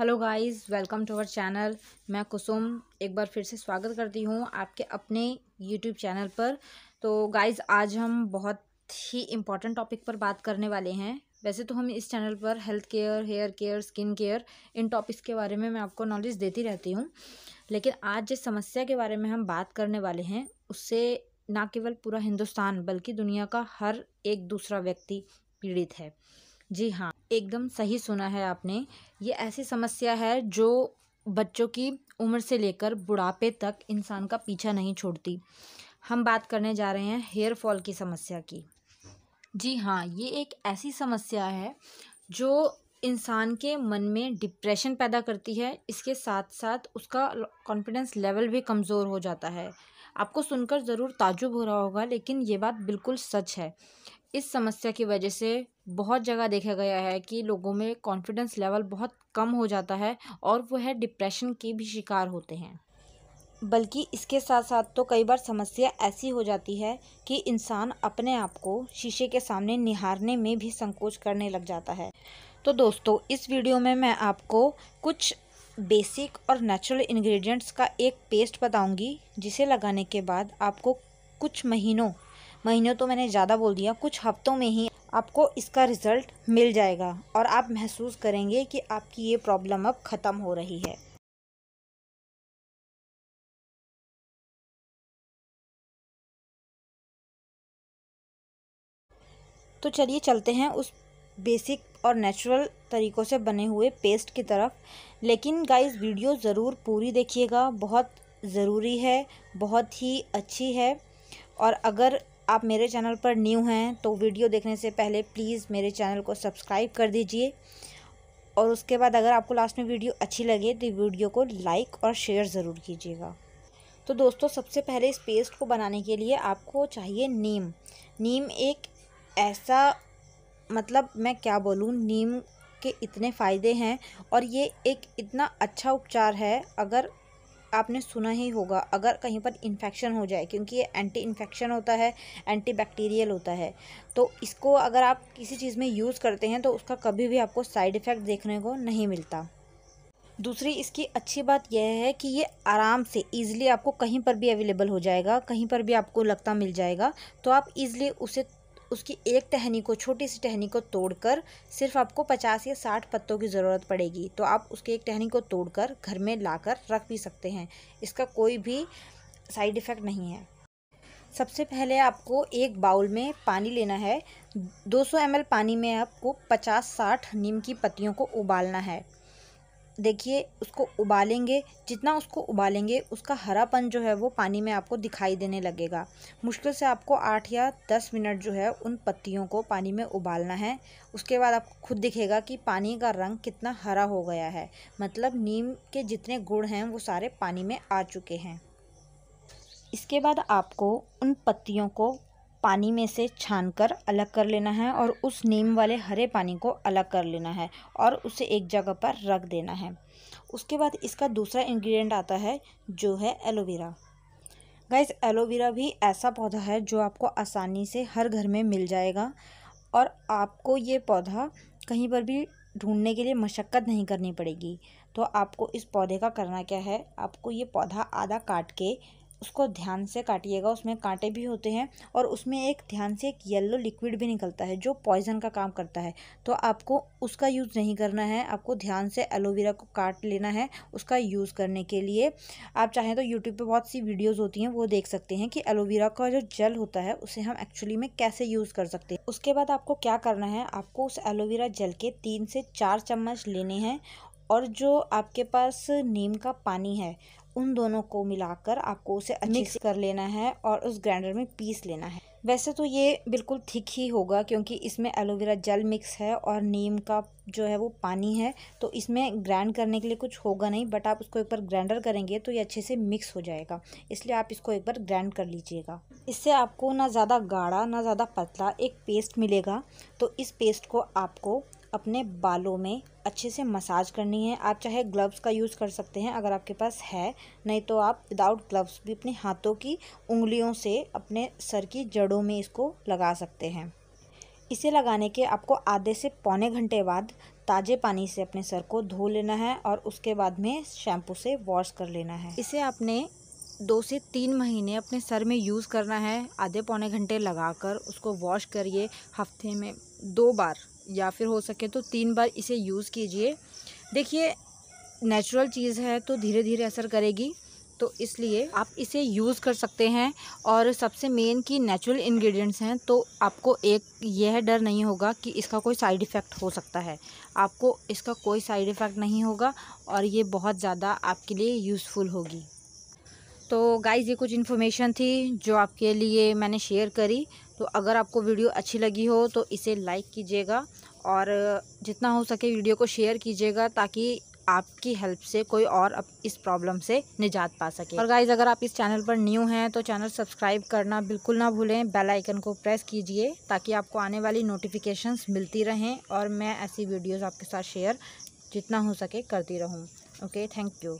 hello guys welcome to our channel मैं कुसुम एक बार फिर से स्वागत करती हूँ आपके अपने यूट्यूब चैनल पर तो गाइस आज हम बहुत ही इम्पॉर्टेंट टॉपिक पर बात करने वाले हैं वैसे तो हम इस चैनल पर health care hair care skin care इन टॉपिक्स के बारे में मैं आपको नॉलेज देती रहती हूँ लेकिन आज जिस समस्या के बारे में हम बात करने वाले हैं उससे ना केवल पूरा हिंदुस्तान बल्कि दुनिया का हर एक दूसरा व्यक्ति पीड़ित है जी हाँ एकदम सही सुना है आपने ये ऐसी समस्या है जो बच्चों की उम्र से लेकर बुढ़ापे तक इंसान का पीछा नहीं छोड़ती हम बात करने जा रहे हैं हेयर फॉल की समस्या की जी हाँ ये एक ऐसी समस्या है जो इंसान के मन में डिप्रेशन पैदा करती है इसके साथ साथ उसका कॉन्फिडेंस लेवल भी कमज़ोर हो जाता है आपको सुनकर ज़रूर ताजुब हो रहा होगा लेकिन ये बात बिल्कुल सच है इस समस्या की वजह से बहुत जगह देखा गया है कि लोगों में कॉन्फिडेंस लेवल बहुत कम हो जाता है और वह डिप्रेशन के भी शिकार होते हैं बल्कि इसके साथ साथ तो कई बार समस्या ऐसी हो जाती है कि इंसान अपने आप को शीशे के सामने निहारने में भी संकोच करने लग जाता है तो दोस्तों इस वीडियो में मैं आपको कुछ बेसिक और नेचुरल इंग्रेडिएंट्स का एक पेस्ट बताऊंगी जिसे लगाने के बाद आपको कुछ महीनों महीनों तो मैंने ज़्यादा बोल दिया कुछ हफ्तों में ही आपको इसका रिज़ल्ट मिल जाएगा और आप महसूस करेंगे कि आपकी ये प्रॉब्लम अब ख़त्म हो रही है तो चलिए चलते हैं उस बेसिक और नेचुरल तरीक़ों से बने हुए पेस्ट की तरफ लेकिन गाइस वीडियो ज़रूर पूरी देखिएगा बहुत ज़रूरी है बहुत ही अच्छी है और अगर आप मेरे चैनल पर न्यू हैं तो वीडियो देखने से पहले प्लीज़ मेरे चैनल को सब्सक्राइब कर दीजिए और उसके बाद अगर आपको लास्ट में वीडियो अच्छी लगे तो वीडियो को लाइक और शेयर ज़रूर कीजिएगा तो दोस्तों सबसे पहले इस पेस्ट को बनाने के लिए आपको चाहिए नीम नीम एक ऐसा मतलब मैं क्या बोलूँ नीम के इतने फ़ायदे हैं और ये एक इतना अच्छा उपचार है अगर आपने सुना ही होगा अगर कहीं पर इन्फेक्शन हो जाए क्योंकि ये एंटी इन्फेक्शन होता है एंटी बैक्टीरियल होता है तो इसको अगर आप किसी चीज़ में यूज़ करते हैं तो उसका कभी भी आपको साइड इफ़ेक्ट देखने को नहीं मिलता दूसरी इसकी अच्छी बात यह है कि ये आराम से ईज़िली आपको कहीं पर भी अवेलेबल हो जाएगा कहीं पर भी आपको लगता मिल जाएगा तो आप ईज़िली उसे उसकी एक टहनी को छोटी सी टहनी को तोड़कर सिर्फ आपको 50 या 60 पत्तों की ज़रूरत पड़ेगी तो आप उसकी एक टहनी को तोड़कर घर में लाकर रख भी सकते हैं इसका कोई भी साइड इफ़ेक्ट नहीं है सबसे पहले आपको एक बाउल में पानी लेना है 200 ml पानी में आपको 50-60 नीम की पत्तियों को उबालना है देखिए उसको उबालेंगे जितना उसको उबालेंगे उसका हरापन जो है वो पानी में आपको दिखाई देने लगेगा मुश्किल से आपको आठ या दस मिनट जो है उन पत्तियों को पानी में उबालना है उसके बाद आपको खुद दिखेगा कि पानी का रंग कितना हरा हो गया है मतलब नीम के जितने गुड़ हैं वो सारे पानी में आ चुके हैं इसके बाद आपको उन पत्तियों को पानी में से छानकर अलग कर लेना है और उस नीम वाले हरे पानी को अलग कर लेना है और उसे एक जगह पर रख देना है उसके बाद इसका दूसरा इंग्रेडिएंट आता है जो है एलोवेरा गाइस एलोवेरा भी ऐसा पौधा है जो आपको आसानी से हर घर में मिल जाएगा और आपको ये पौधा कहीं पर भी ढूंढने के लिए मशक्क़त नहीं करनी पड़ेगी तो आपको इस पौधे का करना क्या है आपको ये पौधा आधा काट के उसको ध्यान से काटिएगा उसमें कांटे भी होते हैं और उसमें एक ध्यान से एक येलो लिक्विड भी निकलता है जो पॉइजन का काम करता है तो आपको उसका यूज़ नहीं करना है आपको ध्यान से एलोवेरा को काट लेना है उसका यूज़ करने के लिए आप चाहें तो यूट्यूब पर बहुत सी वीडियोज़ होती हैं वो देख सकते हैं कि एलोवेरा का जो जेल होता है उसे हम एक्चुअली में कैसे यूज़ कर सकते हैं उसके बाद आपको क्या करना है आपको उस एलोवेरा जेल के तीन से चार चम्मच लेने हैं और जो आपके पास नीम का पानी है उन दोनों को मिलाकर आपको उसे मिक्स कर लेना है और उस ग्राइंडर में पीस लेना है वैसे तो ये बिल्कुल थिक ही होगा क्योंकि इसमें एलोवेरा जेल मिक्स है और नीम का जो है वो पानी है तो इसमें ग्राइंड करने के लिए कुछ होगा नहीं बट आप उसको एक बार ग्राइंडर करेंगे तो ये अच्छे से मिक्स हो जाएगा इसलिए आप इसको एक बार ग्राइंड कर लीजिएगा इससे आपको ना ज़्यादा गाढ़ा ना ज़्यादा पतला एक पेस्ट मिलेगा तो इस पेस्ट को आपको अपने बालों में अच्छे से मसाज करनी है आप चाहे ग्लव्स का यूज़ कर सकते हैं अगर आपके पास है नहीं तो आप विदाउट ग्लव्स भी अपने हाथों की उंगलियों से अपने सर की जड़ों में इसको लगा सकते हैं इसे लगाने के आपको आधे से पौने घंटे बाद ताज़े पानी से अपने सर को धो लेना है और उसके बाद में शैम्पू से वॉश कर लेना है इसे आपने दो से तीन महीने अपने सर में यूज़ करना है आधे पौने घंटे लगाकर उसको वॉश करिए हफ्ते में दो बार या फिर हो सके तो तीन बार इसे यूज़ कीजिए देखिए नेचुरल चीज़ है तो धीरे धीरे असर करेगी तो इसलिए आप इसे यूज़ कर सकते हैं और सबसे मेन कि नेचुरल इंग्रेडिएंट्स हैं तो आपको एक यह डर नहीं होगा कि इसका कोई साइड इफ़ेक्ट हो सकता है आपको इसका कोई साइड इफ़ेक्ट नहीं होगा और ये बहुत ज़्यादा आपके लिए यूज़फुल होगी तो गाइज़ ये कुछ इन्फॉर्मेशन थी जो आपके लिए मैंने शेयर करी तो अगर आपको वीडियो अच्छी लगी हो तो इसे लाइक कीजिएगा और जितना हो सके वीडियो को शेयर कीजिएगा ताकि आपकी हेल्प से कोई और अब इस प्रॉब्लम से निजात पा सके और गाइज अगर आप इस चैनल पर न्यू हैं तो चैनल सब्सक्राइब करना बिल्कुल ना भूलें बेल आइकन को प्रेस कीजिए ताकि आपको आने वाली नोटिफिकेशंस मिलती रहें और मैं ऐसी वीडियोस आपके साथ शेयर जितना हो सके करती रहूं ओके थैंक यू